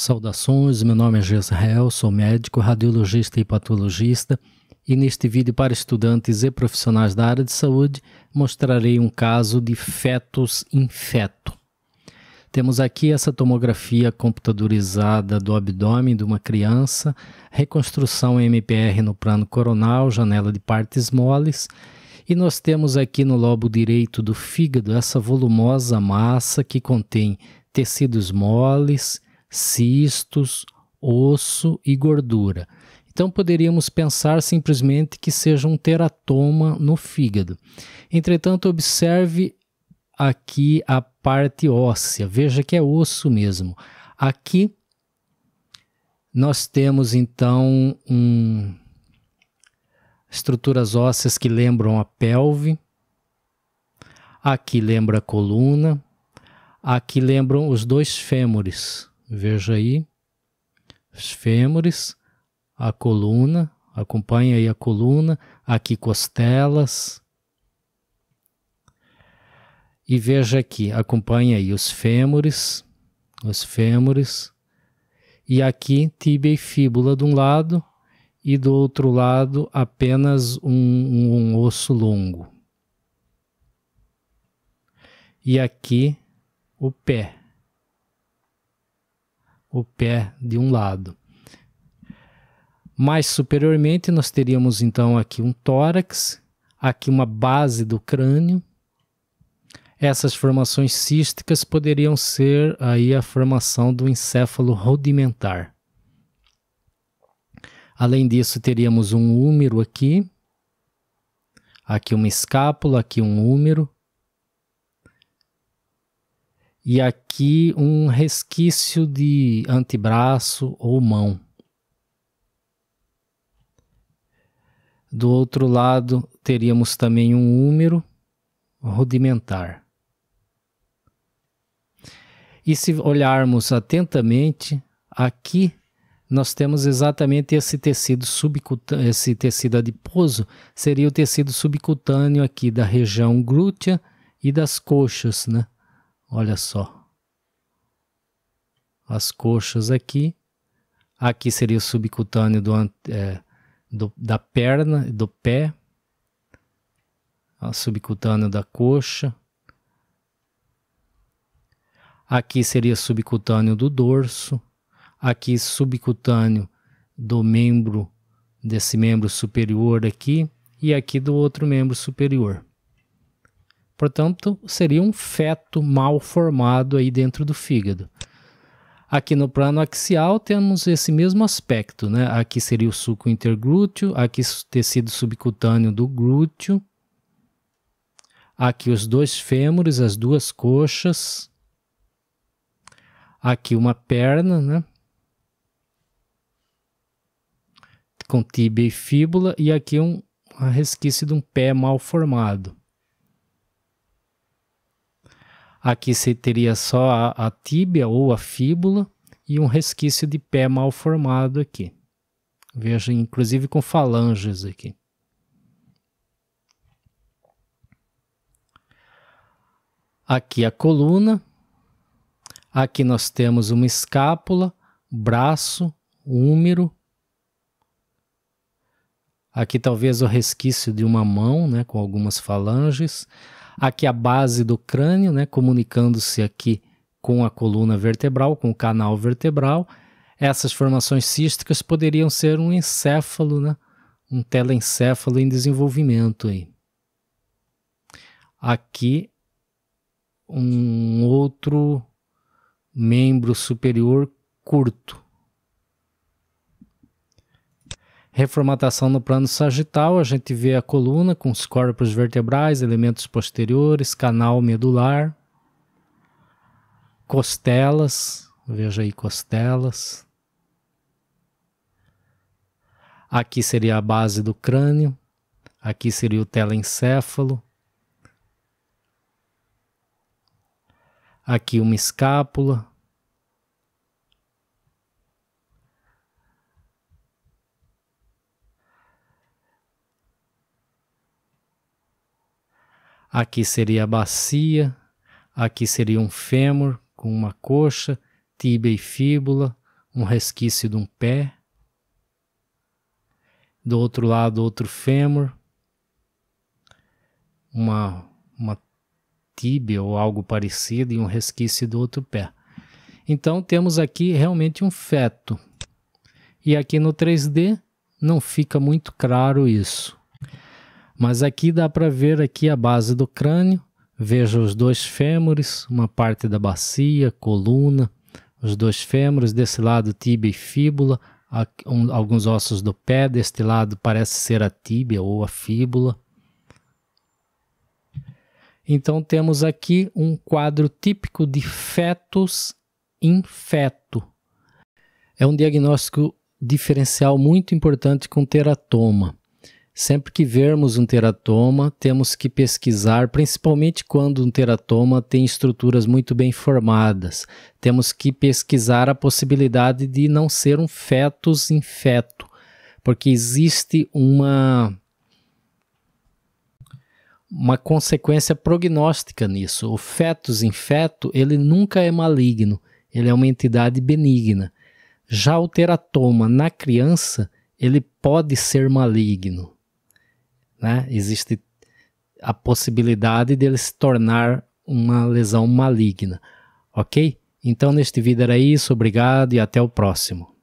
Saudações, meu nome é Gisrael, sou médico, radiologista e patologista e neste vídeo para estudantes e profissionais da área de saúde mostrarei um caso de fetos infeto. Temos aqui essa tomografia computadorizada do abdômen de uma criança, reconstrução MPR no plano coronal, janela de partes moles, e nós temos aqui no lobo direito do fígado essa volumosa massa que contém tecidos moles, cistos, osso e gordura. Então poderíamos pensar simplesmente que seja um teratoma no fígado. Entretanto, observe aqui a parte óssea, veja que é osso mesmo. Aqui nós temos então um, estruturas ósseas que lembram a pelve, aqui lembra a coluna, aqui lembram os dois fêmures veja aí, os fêmures, a coluna, acompanha aí a coluna, aqui costelas. E veja aqui, acompanha aí os fêmures, os fêmures, e aqui tíbia e fíbula de um lado e do outro lado apenas um, um, um osso longo. E aqui o pé o pé de um lado. Mais superiormente, nós teríamos então aqui um tórax, aqui uma base do crânio. Essas formações císticas poderiam ser aí a formação do encéfalo rudimentar. Além disso, teríamos um húmero aqui, aqui uma escápula, aqui um húmero, e aqui um resquício de antebraço ou mão. Do outro lado, teríamos também um húmero rudimentar. E se olharmos atentamente, aqui nós temos exatamente esse tecido subcutâneo, esse tecido adiposo, seria o tecido subcutâneo aqui da região glútea e das coxas, né? Olha só. As coxas aqui. Aqui seria o subcutâneo do, é, do, da perna, do pé. A subcutâneo da coxa. Aqui seria subcutâneo do dorso. Aqui subcutâneo do membro, desse membro superior aqui. E aqui do outro membro superior. Portanto, seria um feto mal formado aí dentro do fígado. Aqui no plano axial temos esse mesmo aspecto, né? Aqui seria o suco interglúteo, aqui tecido subcutâneo do glúteo, aqui os dois fêmures, as duas coxas, aqui uma perna, né? Com tíbia e fíbula, e aqui um, um resquício de um pé mal formado. Aqui você teria só a, a tíbia ou a fíbula e um resquício de pé mal formado aqui. Veja, inclusive com falanges aqui. Aqui a coluna. Aqui nós temos uma escápula, braço, úmero. Aqui talvez o resquício de uma mão, né, com algumas falanges. Aqui a base do crânio, né, comunicando-se aqui com a coluna vertebral, com o canal vertebral. Essas formações císticas poderiam ser um encéfalo, né, um telencéfalo em desenvolvimento. Aí. Aqui um outro membro superior curto, Reformatação no plano sagital, a gente vê a coluna com os corpos vertebrais, elementos posteriores, canal medular, costelas, veja aí costelas. Aqui seria a base do crânio, aqui seria o telencéfalo. Aqui uma escápula, Aqui seria a bacia, aqui seria um fêmur com uma coxa, tíbia e fíbula, um resquício de um pé. Do outro lado, outro fêmur, uma, uma tíbia ou algo parecido e um resquício do outro pé. Então temos aqui realmente um feto. E aqui no 3D não fica muito claro isso. Mas aqui dá para ver aqui a base do crânio, veja os dois fêmures, uma parte da bacia, coluna, os dois fêmures, desse lado tíbia e fíbula, alguns ossos do pé, deste lado parece ser a tíbia ou a fíbula. Então temos aqui um quadro típico de fetus infeto. É um diagnóstico diferencial muito importante com teratoma. Sempre que vermos um teratoma, temos que pesquisar, principalmente quando um teratoma tem estruturas muito bem formadas. Temos que pesquisar a possibilidade de não ser um fetus infeto, porque existe uma uma consequência prognóstica nisso. O fetus infeto, ele nunca é maligno, ele é uma entidade benigna. Já o teratoma na criança, ele pode ser maligno né? Existe a possibilidade dele se tornar uma lesão maligna, ok? Então, neste vídeo era isso, obrigado e até o próximo.